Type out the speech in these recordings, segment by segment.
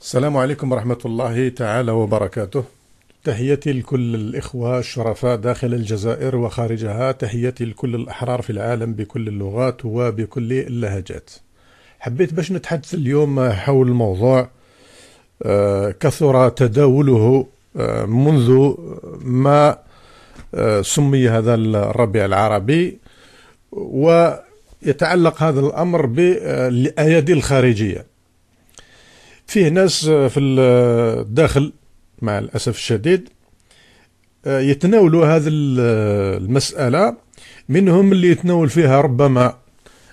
السلام عليكم ورحمة الله تعالى وبركاته تحيتي لكل الإخوة الشرفاء داخل الجزائر وخارجها تحيتي لكل الأحرار في العالم بكل اللغات وبكل اللهجات حبيت باش نتحدث اليوم حول موضوع آه، كثر تداوله آه، منذ ما آه، سمي هذا الربيع العربي ويتعلق هذا الأمر بالأيادي الخارجية فيه ناس آه، في الداخل آه، مع الأسف الشديد آه، يتناولوا هذه المسألة منهم اللي يتناول فيها ربما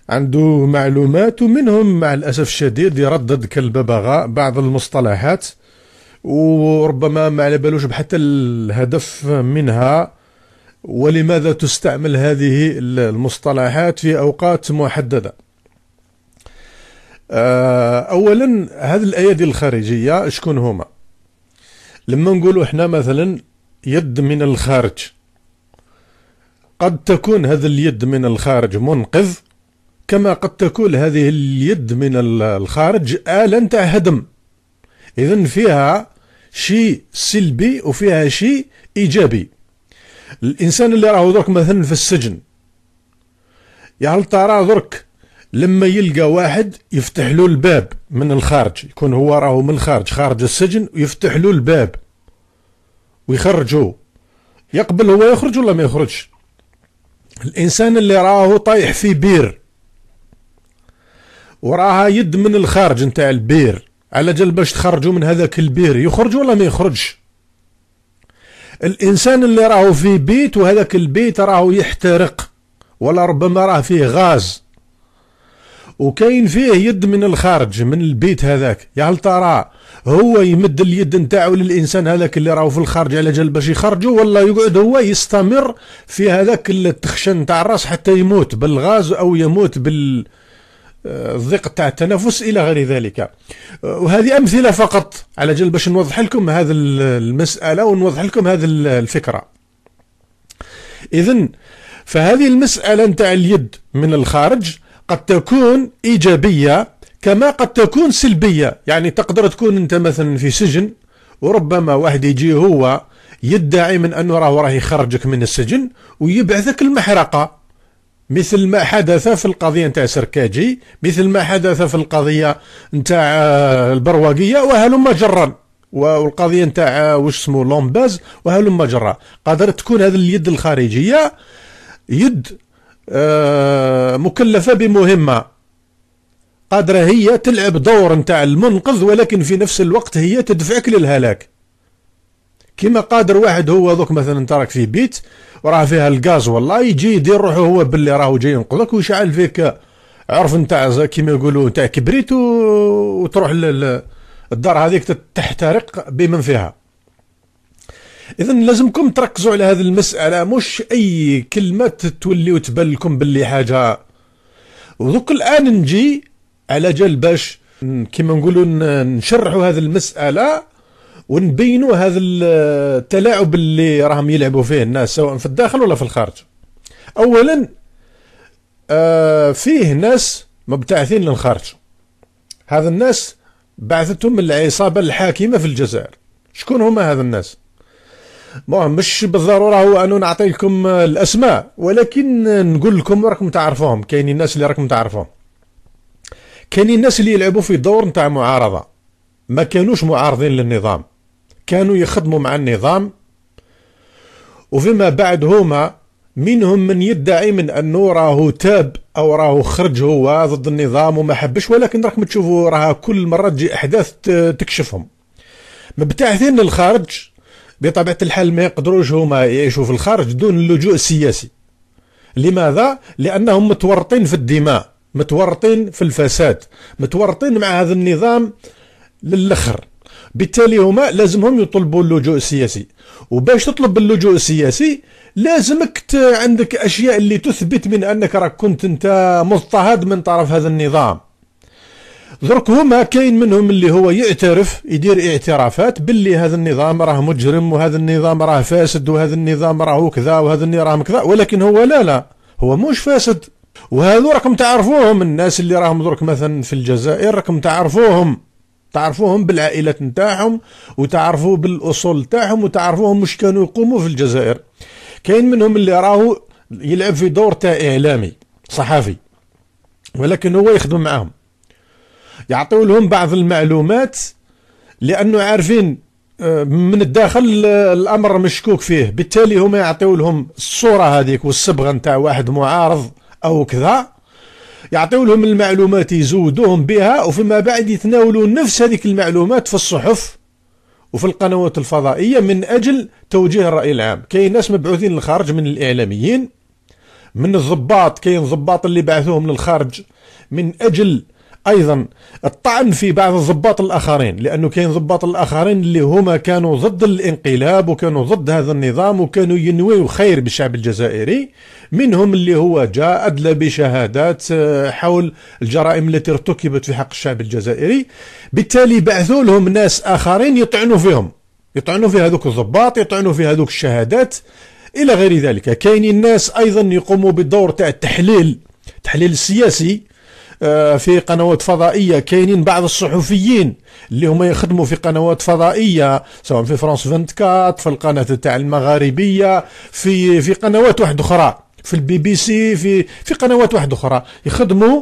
عنده معلومات ومنهم مع الأسف الشديد يردد كالببغاء بعض المصطلحات وربما ما على بالوش بحتى الهدف منها ولماذا تستعمل هذه المصطلحات في أوقات محددة آه، اولا هذه الايادي الخارجيه شكون هما لما نقولوا احنا مثلا يد من الخارج قد تكون هذا اليد من الخارج منقذ كما قد تكون هذه اليد من الخارج آلة تاع هدم إذا فيها شيء سلبي وفيها شيء إيجابي الإنسان اللي راهو درك مثلا في السجن يعني ترى درك لما يلقى واحد يفتح له الباب من الخارج يكون هو راهو من الخارج خارج السجن ويفتح له الباب ويخرجه يقبل هو يخرج ولا ما يخرجش الانسان اللي راهو طايح في بير وراها يد من الخارج نتاع البير على جال باش تخرجوا من هذاك البير يخرج ولا ما يخرجش الانسان اللي راهو في بيت وهذاك البيت راهو يحترق ولا ربما راه فيه غاز وكاين فيه يد من الخارج من البيت هذاك يا هل ترى هو يمد اليد نتاعو للانسان هذاك اللي راهو في الخارج على جال باش يخرجو ولا يقعد هو يستمر في هذاك التخشن تاع الراس حتى يموت بالغاز او يموت بال آه، الضيق تاع التنفس الى غير ذلك آه، وهذه امثله فقط على جال باش نوضح لكم هذا المساله ونوضح لكم هذه الفكره اذا فهذه المساله نتاع اليد من الخارج قد تكون إيجابية كما قد تكون سلبية يعني تقدر تكون أنت مثلا في سجن وربما واحد يجي هو يدعي من أنه راه راه يخرجك من السجن ويبعثك المحرقة مثل ما حدث في القضية نتاع سركاجي مثل ما حدث في القضية نتاع آه، البرواقية وهلم جرا والقضية نتاع آه، واش اسمه لومباز وهلم جرا قدرت تكون هذه اليد الخارجية يد آه، مكلفة بمهمة قادرة هي تلعب دور نتاع المنقذ ولكن في نفس الوقت هي تدفعك للهلاك كيما قادر واحد هو دوك مثلا تراك في بيت وراه فيها الغاز والله يجي يدير روحه هو باللي راهو جاي ينقذك ويشعل فيك عرف نتاع كيما يقولوا نتاع كبريت وتروح للدار هذيك تحترق بمن فيها اذا لازمكم تركزوا على هذه المساله مش اي كلمه تولي وتبان لكم باللي حاجه ودوك الان نجي على جال باش كما نقولوا نشرحوا هذه المساله ونبينوا هذا التلاعب اللي راهم يلعبوا فيه الناس سواء في الداخل ولا في الخارج اولا آه فيه ناس مبتعثين للخارج هذا الناس بعثتهم العصابه الحاكمه في الجزائر شكون هما هذا الناس مش بالضروره هو انه نعطيكم الاسماء ولكن نقول لكم راكم تعرفوهم كاينين الناس اللي راكم تعرفوهم كاينين الناس اللي يلعبوا في دور نتاع معارضه ما كانوش معارضين للنظام كانوا يخدموا مع النظام وفيما بعد هما منهم من يدعي من انه راهو تاب او راهو خرج هو ضد النظام وما حبش ولكن راكم تشوفوا راها كل مره تجي احداث تكشفهم مبتعثين للخارج بطبيعه الحال ما يقدروش هما يعيشوا في الخارج دون اللجوء السياسي لماذا لانهم متورطين في الدماء متورطين في الفساد متورطين مع هذا النظام للاخر بالتالي هما لازمهم يطلبوا اللجوء السياسي وباش تطلب اللجوء السياسي لازمك عندك اشياء اللي تثبت من انك راك كنت انت مضطهد من طرف هذا النظام درك هما كاين منهم اللي هو يعترف يدير اعترافات باللي هذا النظام راه مجرم وهذا النظام راه فاسد وهذا النظام راه كذا وهذا النظام كذا ولكن هو لا لا هو مش فاسد وهذو راكم تعرفوهم الناس اللي راهم درك مثلا في الجزائر راكم تعرفوهم تعرفوهم بالعائلات نتاعهم وتعرفوا بالاصول نتاعهم وتعرفوهم واش كانوا يقوموا في الجزائر كاين منهم اللي راهو يلعب في دور تاع اعلامي صحفي ولكن هو يخدم معاهم يعطيو لهم بعض المعلومات لانه عارفين آه، من الداخل الامر مشكوك فيه بالتالي هما يعطيو لهم الصوره هذيك والصبغه نتاع واحد معارض او كذا يعطيو لهم المعلومات يزودوهم بها وفيما بعد يتناولوا نفس هذيك المعلومات في الصحف وفي القنوات الفضائيه من اجل توجيه الراي العام كاين ناس مبعوثين للخارج من الاعلاميين من الضباط كاين ضباط اللي بعثوهم للخارج من اجل ايضا الطعن في بعض الضباط الاخرين لانه كاين ضباط الاخرين اللي هما كانوا ضد الانقلاب وكانوا ضد هذا النظام وكانوا ينويوا خير بالشعب الجزائري منهم اللي هو جاء ادلى بشهادات آه، حول الجرائم التي ارتكبت في حق الشعب الجزائري بالتالي بعثوا لهم ناس اخرين يطعنوا فيهم يطعنوا في هذوك الضباط يطعنوا في هذوك الشهادات الى غير ذلك كاينين الناس ايضا يقوموا بالدور تاع التحليل التحليل السياسي آه، في قنوات فضائيه كاينين بعض الصحفيين اللي هما يخدموا في قنوات فضائيه سواء في فرانس 24 في القناه تاع المغاربيه في في قنوات واحده اخرى في البي بي سي في في قنوات واحده اخرى يخدموا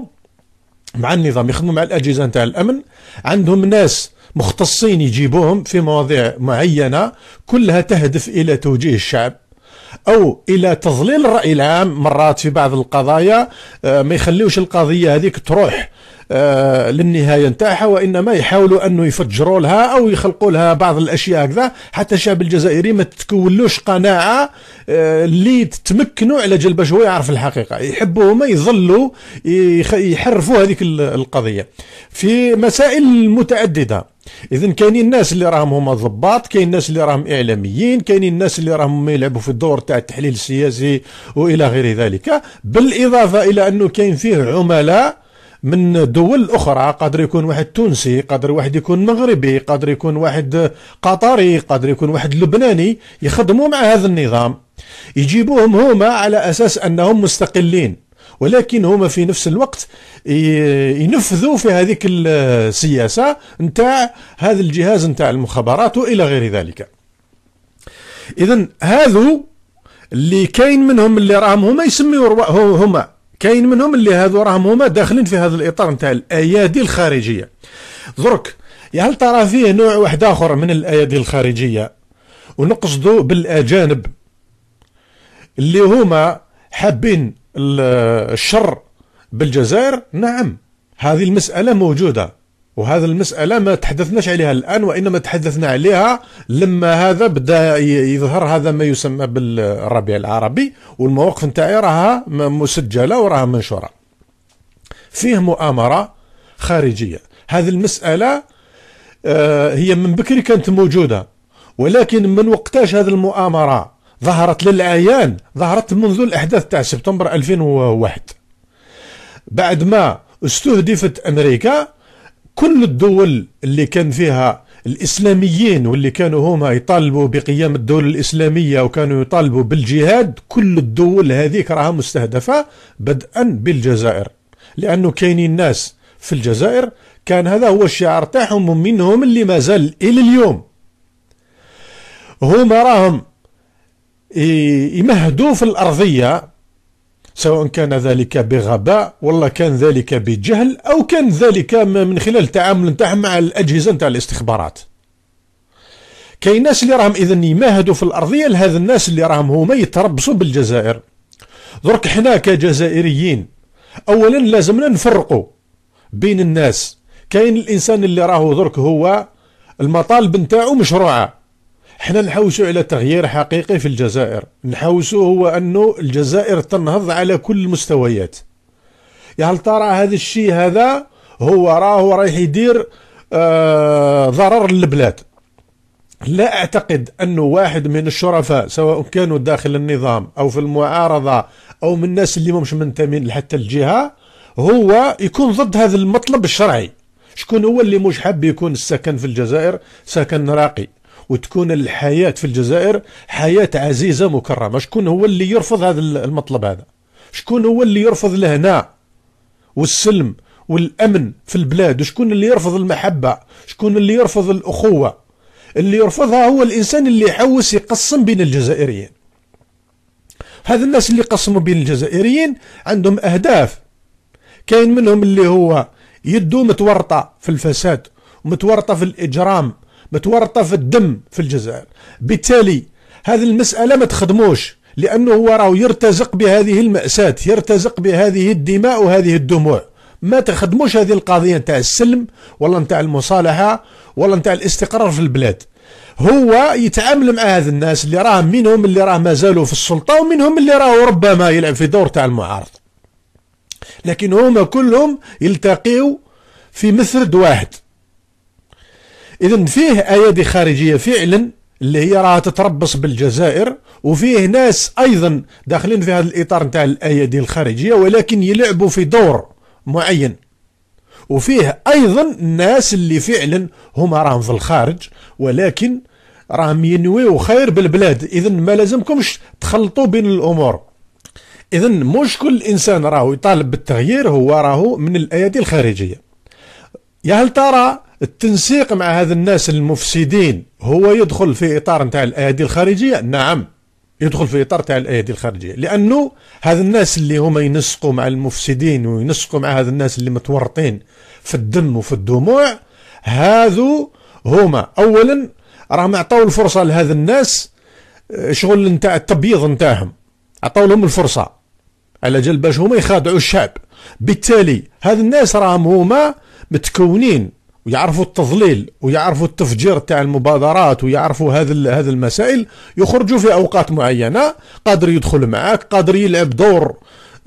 مع النظام يخدموا مع الاجهزه نتاع الامن عندهم ناس مختصين يجيبوهم في مواضيع معينه كلها تهدف الى توجيه الشعب او الى تضليل الراي العام مرات في بعض القضايا آه، ما يخليوش القضيه هذيك تروح آه، للنهايه نتاعها وانما يحاولوا انه يفجروا لها او يخلقوا لها بعض الاشياء هكذا حتى الشعب الجزائري ما تتكونلوش قناعه آه، اللي تتمكنوا على جال باش هو يعرف الحقيقه يحبوا هما يظلوا يحرفوا هذيك القضيه في مسائل متعدده اذا كاينين الناس اللي راهم هما ضباط كاين الناس اللي راهم اعلاميين كاينين الناس اللي راهم يلعبوا في الدور تاع التحليل السياسي والى غير ذلك بالاضافه الى انه كاين فيه عملاء من دول أخرى قادر يكون واحد تونسي قادر واحد يكون مغربي قادر يكون واحد قطري قادر يكون واحد لبناني يخدموا مع هذا النظام يجيبوهم هما على أساس أنهم مستقلين ولكن هما في نفس الوقت ينفذوا في هذيك السياسة نتاع هذا الجهاز نتاع المخابرات وإلى غير ذلك إذا هذو اللي كاين منهم اللي راهم هما يسميو هما كاين منهم اللي هذو راهم هما داخلين في هذا الاطار نتاع الايادي الخارجيه درك يا هل ترى فيه نوع واحد اخر من الايادي الخارجيه ونقصدو بالاجانب اللي هما حابين الشر بالجزائر نعم هذه المساله موجوده وهذا المسألة ما تحدثناش عليها الآن وإنما تحدثنا عليها لما هذا بدأ يظهر هذا ما يسمى بالربيع العربي والمواقف نتاعي راها مسجلة وراها منشورة فيه مؤامرة خارجية هذه المسألة آه، هي من بكري كانت موجودة ولكن من وقتاش هذه المؤامرة ظهرت للعيان ظهرت منذ الأحداث تاع سبتمبر 2001 بعد ما استهدفت أمريكا كل الدول اللي كان فيها الإسلاميين واللي كانوا هما يطالبوا بقيام الدولة الإسلامية وكانوا يطالبوا بالجهاد كل الدول هذيك راها مستهدفة بدءا بالجزائر لأنه كاينين ناس في الجزائر كان هذا هو الشعار تاعهم ومنهم اللي مازال إلى اليوم هما راهم يمهدوا في الأرضية سواء كان ذلك بغباء ولا كان ذلك بجهل أو كان ذلك من خلال التعامل نتاعهم مع الأجهزة نتاع الاستخبارات كاين ناس اللي راهم إذا يمهدوا في الأرضية لهذا الناس اللي راهم هما يتربصوا بالجزائر درك حنا كجزائريين أولا لازمنا نفرقوا بين الناس كاين الإنسان اللي راهو درك هو المطالب نتاعو مشروعه حنا نحوسوا على تغيير حقيقي في الجزائر نحوسوا هو انه الجزائر تنهض على كل المستويات يا هل ترى هذا الشيء هذا هو راه رايح يدير آه ضرر للبلاد لا اعتقد انه واحد من الشرفاء سواء كانوا داخل النظام او في المعارضه او من الناس اللي مش منتمين لحتى الجهه هو يكون ضد هذا المطلب الشرعي شكون هو اللي مش حاب يكون السكن في الجزائر سكن راقي وتكون الحياة في الجزائر حياة عزيزة مكرمة شكون هو اللي يرفض هذا المطلب هذا شكون هو اللي يرفض الهناء والسلم والأمن في البلاد وشكون اللي يرفض المحبة شكون اللي يرفض الأخوة اللي يرفضها هو الإنسان اللي يحوس يقسم بين الجزائريين هذا الناس اللي قسموا بين الجزائريين عندهم أهداف كاين منهم اللي هو يدو متورطة في الفساد ومتورطة في الإجرام متورطه في الدم في الجزائر بالتالي هذه المساله ما تخدموش لانه هو راه يرتزق بهذه الماساه يرتزق بهذه الدماء وهذه الدموع ما تخدموش هذه القضيه نتاع السلم ولا نتاع المصالحه ولا نتاع الاستقرار في البلاد هو يتعامل مع هذا الناس اللي راه منهم اللي راه مازالوا في السلطه ومنهم اللي راه ربما يلعب في دور تاع المعارضه لكن هما كلهم يلتقيوا في مثرد واحد اذا فيه ايادي خارجيه فعلا اللي هي راها تتربص بالجزائر وفيه ناس ايضا داخلين في هذا الاطار نتاع الايادي الخارجيه ولكن يلعبوا في دور معين وفيه ايضا ناس اللي فعلا هما راهم في الخارج ولكن راهم ينويو خير بالبلاد اذا ما لازمكمش تخلطوا بين الامور اذا مش كل انسان راهو يطالب بالتغيير هو راهو من الايادي الخارجيه يا هل ترى التنسيق مع هذا الناس المفسدين هو يدخل في اطار نتاع الايادي الخارجيه نعم يدخل في اطار تاع الايادي الخارجيه لانه هذا الناس اللي هما ينسقوا مع المفسدين وينسقوا مع هذا الناس اللي متورطين في الدم وفي الدموع هذو هما اولا راهم عطاو الفرصه لهذا الناس آه، شغل نتاع التبييض نتاعهم عطاو لهم الفرصه على جال باش هما يخادعوا الشعب بالتالي هذا الناس راهم هما متكونين ويعرفوا التضليل ويعرفوا التفجير تاع المبادرات ويعرفوا هذا هذا المسائل يخرجوا في اوقات معينه قادر يدخل معك قادر يلعب دور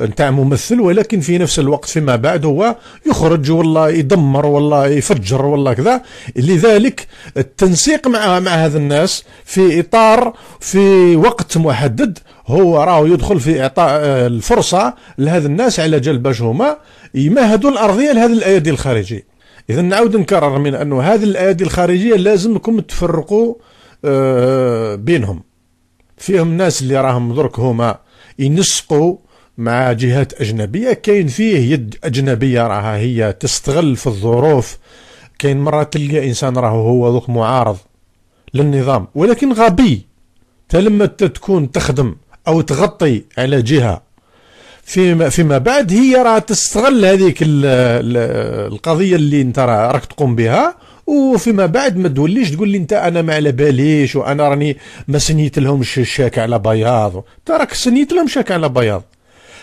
نتاع ممثل ولكن في نفس الوقت فيما بعد هو يخرج والله يدمر والله يفجر والله كذا لذلك التنسيق مع مع هذا الناس في اطار في وقت محدد هو راه يدخل في اعطاء آه، الفرصه لهذا الناس على جال باش هما يمهدوا الارضيه لهذا الايادي الخارجي اذا نعاود نكرر من انه هذه الايادي الخارجيه لازمكم تفرقوا آه، بينهم فيهم ناس اللي راهم درك هما ينسقوا مع جهات أجنبية كاين فيه يد أجنبية راها هي تستغل في الظروف كاين مرة تلقى إنسان راهو هو ذوك معارض للنظام ولكن غبي تلما تكون تخدم أو تغطي على جهة فيما فيما بعد هي راه تستغل هذيك القضيه اللي انت راك تقوم بها وفيما بعد ما توليش تقول لي انت انا ما على باليش وانا راني ما سنيت لهمش الشاك على بياض تراك سنيت لهم شاك على بياض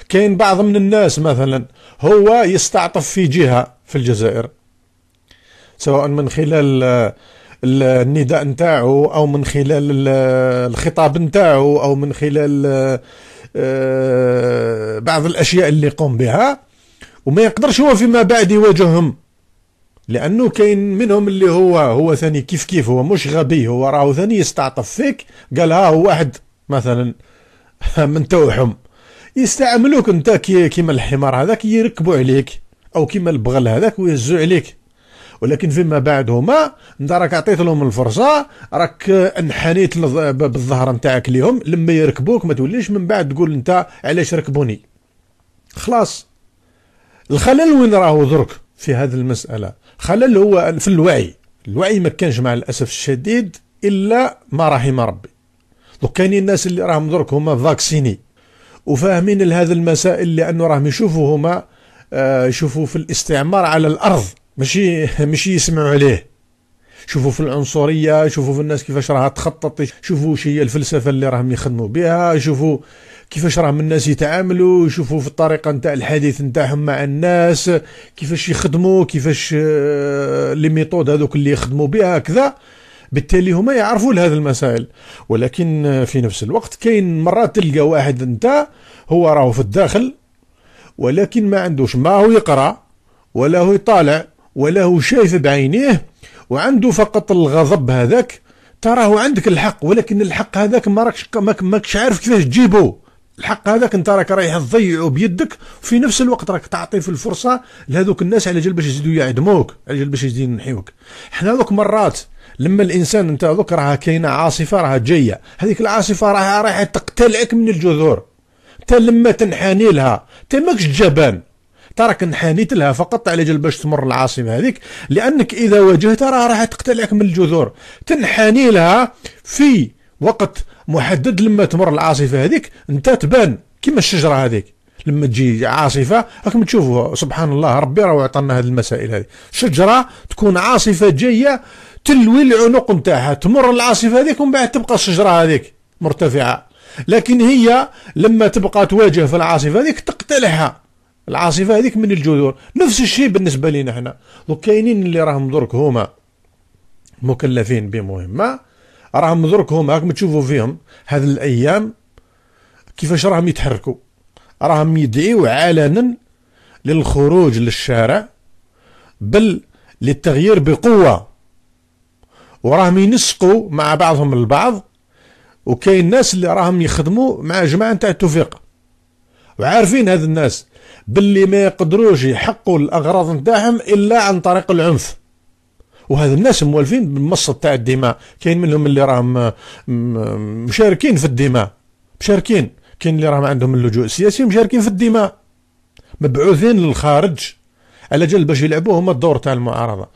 كاين بعض من الناس مثلا هو يستعطف في جهه في الجزائر سواء من خلال النداء نتاعو او من خلال الخطاب نتاعو او من خلال آه، بعض الاشياء اللي قم بها وما يقدرش هو فيما بعد يواجههم لانه كاين منهم اللي هو هو ثاني كيف كيف هو مش غبي هو راهو ثاني يستعطف فيك قال ها هو واحد مثلا من توحم يستعملوك انت كيما الحمار هذاك يركبوا عليك او كيما البغل هذاك ويهزوا عليك ولكن فيما بعد هما انت راك عطيت لهم الفرصه راك انحنيت بالظهر نتاعك ليهم لما يركبوك ما توليش من بعد تقول انت علاش ركبوني خلاص الخلل وين راهو درك في هذه المساله خلل هو في الوعي الوعي ما كانش مع الاسف الشديد الا ما رحم ربي دوك كاينين الناس اللي راهم درك هما فاكسيني وفاهمين لهذه المسائل لانه راهم يشوفوا هما آه، يشوفوا في الاستعمار على الارض ماشي ماشي يسمعوا عليه شوفوا في العنصريه شوفوا في الناس كيفاش راها تخطط شوفوا واش هي الفلسفه اللي راهم يخدموا بها شوفوا كيفاش راهم الناس يتعاملوا شوفوا في الطريقه نتاع الحديث نتاعهم مع الناس كيفاش يخدموا كيفاش آه، لي ميثود هذوك اللي يخدموا بها كذا بالتالي هما يعرفوا لهذه المسائل ولكن آه، في نفس الوقت كاين مرات تلقى واحد انت هو راهو في الداخل ولكن ما عندوش ما هو يقرا ولا هو يطالع وله شايف بعينيه وعنده فقط الغضب هذاك تراه عندك الحق ولكن الحق هذاك ما راكش ماكش عارف كيفاش تجيبه الحق هذاك انت راك رايح تضيعه بيدك وفي نفس الوقت راك تعطي في الفرصه لهذوك الناس على جال باش يزيدوا يعدموك على جال باش يزيدوا ينحيوك حنا دوك مرات لما الانسان انت دوك راه كاينه عاصفه راه جايه هذيك العاصفه راه رايحه تقتلعك من الجذور انت لما تنحني لها انت ماكش جبان تراك انحنيت لها فقط على جال باش تمر العاصمه هذيك لانك اذا واجهتها راه راح تقتلعك من الجذور تنحني لها في وقت محدد لما تمر العاصفه هذيك انت تبان كما الشجره هذيك لما تجي عاصفه راكم تشوفوا سبحان الله ربي راه عطانا هذه المسائل هذه شجره تكون عاصفه جايه تلوي العنق نتاعها تمر العاصفه هذيك ومن بعد تبقى الشجره هذيك مرتفعه لكن هي لما تبقى تواجه في العاصفه هذيك تقتلعها العاصفه هذيك من الجذور نفس الشيء بالنسبه لنا حنا دوك كاينين اللي راهم درك هما مكلفين بمهمه راهم درك هما راكم تشوفوا فيهم هذه الايام كيفاش راهم يتحركوا راهم يدعيوا علنا للخروج للشارع بل للتغيير بقوه وراهم ينسقوا مع بعضهم البعض وكاين ناس اللي راهم يخدموا مع جماعه نتاع التوفيق وعارفين هاد الناس باللي ما يقدروش يحقوا الاغراض نتاعهم الا عن طريق العنف وهذا الناس موالفين بالمص تاع الدماء كاين منهم اللي راهم آه، مشاركين في الدماء مشاركين كاين اللي راهم عندهم اللجوء السياسي مشاركين في الدماء مبعوثين للخارج على جل باش يلعبوا هما الدور تاع المعارضه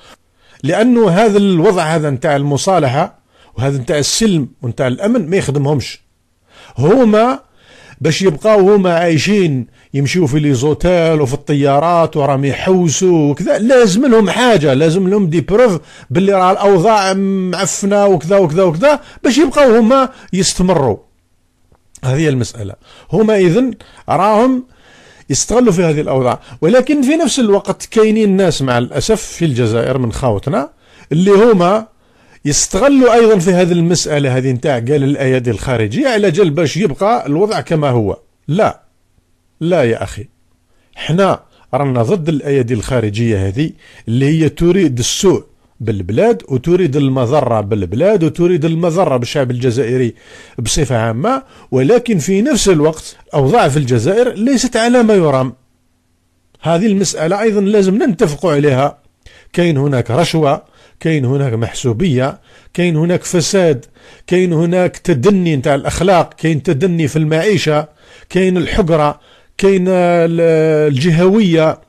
لانه هذا الوضع هذا نتاع المصالحه وهذا نتاع السلم ونتاع الامن ما يخدمهمش هما باش يبقاو هما عايشين يمشيو في لي زوتيل وفي الطيارات وراهم يحوسوا وكذا لازم لهم حاجه لازم لهم دي بروف باللي راه الاوضاع معفنه وكذا وكذا وكذا باش يبقاو هما يستمروا هذه هي المساله هما اذا راهم يستغلوا في هذه الاوضاع ولكن في نفس الوقت كاينين ناس مع الاسف في الجزائر من خاوتنا اللي هما يستغلوا ايضا في هذه المساله هذه نتاع قال الايادي الخارجيه على جال باش يبقى الوضع كما هو لا لا يا اخي حنا رانا ضد الايادي الخارجيه هذه اللي هي تريد السوء بالبلاد وتريد المضره بالبلاد وتريد المضره بالشعب الجزائري بصفه عامه ولكن في نفس الوقت اوضاع في الجزائر ليست على ما يرام هذه المساله ايضا لازم نتفقوا عليها كاين هناك رشوه كاين هناك محسوبيه كاين هناك فساد كاين هناك تدني نتاع الاخلاق كاين تدني في المعيشه كاين الحقره كاين الجهويه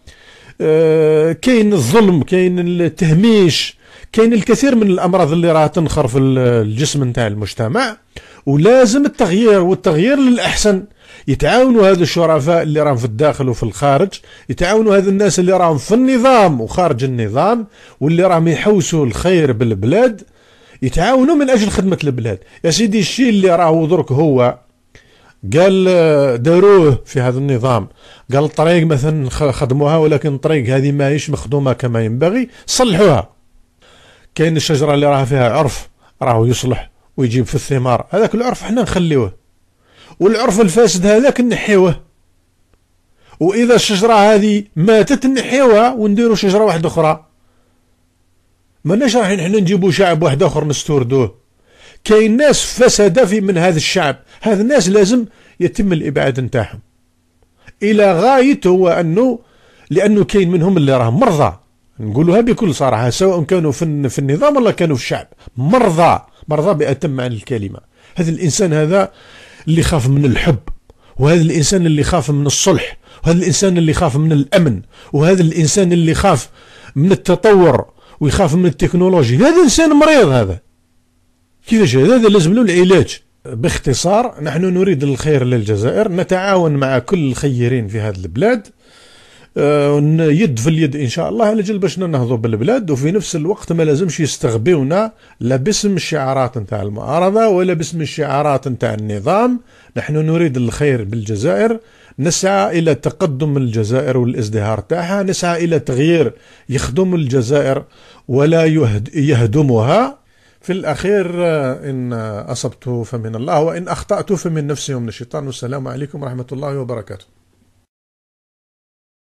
آه، كاين الظلم كاين التهميش كاين الكثير من الامراض اللي راه تنخر في الجسم نتاع المجتمع ولازم التغيير والتغيير للاحسن يتعاونوا هذو الشرفاء اللي راهم في الداخل وفي الخارج يتعاونوا هذو الناس اللي راهم في النظام وخارج النظام واللي راهم يحوسوا الخير بالبلاد يتعاونوا من اجل خدمه البلاد يا سيدي الشيء اللي راهو درك هو قال آه، داروه في هذا النظام قال الطريق مثلا خدموها ولكن الطريق هذه ماهيش مخدومه كما ينبغي صلحوها كاين الشجره اللي راها فيها عرف راهو يصلح ويجيب في الثمار هذاك العرف حنا نخليوه والعرف الفاسد هذاك نحيوه واذا الشجره هذه ماتت نحيوها ونديروا شجره واحده اخرى ماناش رايحين حنا نجيبوا شعب واحد اخر نستوردوه كاين ناس فسد في من هذا الشعب هذا الناس لازم يتم الابعاد نتاعهم الى غايه هو انه لانه كاين منهم اللي راه مرضى نقولها بكل صراحه سواء كانوا في في النظام ولا كانوا في الشعب مرضى مرضى باتم معنى الكلمه هذا الانسان هذا اللي خاف من الحب وهذا الإنسان اللي خاف من الصلح وهذا الإنسان اللي خاف من الأمن وهذا الإنسان اللي خاف من التطور ويخاف من التكنولوجيا هذا إنسان مريض هذا كيفاش هذا لازم له العلاج باختصار نحن نريد الخير للجزائر نتعاون مع كل الخيرين في هذه البلاد آه، يد في اليد ان شاء الله على جل باش نهضوا بالبلاد وفي نفس الوقت ما لازمش يستغبيونا لا باسم الشعارات نتاع المعارضه ولا باسم الشعارات نتاع النظام نحن نريد الخير بالجزائر نسعى الى تقدم الجزائر والازدهار تاعها نسعى الى تغيير يخدم الجزائر ولا يهدمها في الأخير آه، إن أصبت فمن الله وإن أخطأت فمن نفسي ومن الشيطان والسلام عليكم ورحمة الله وبركاته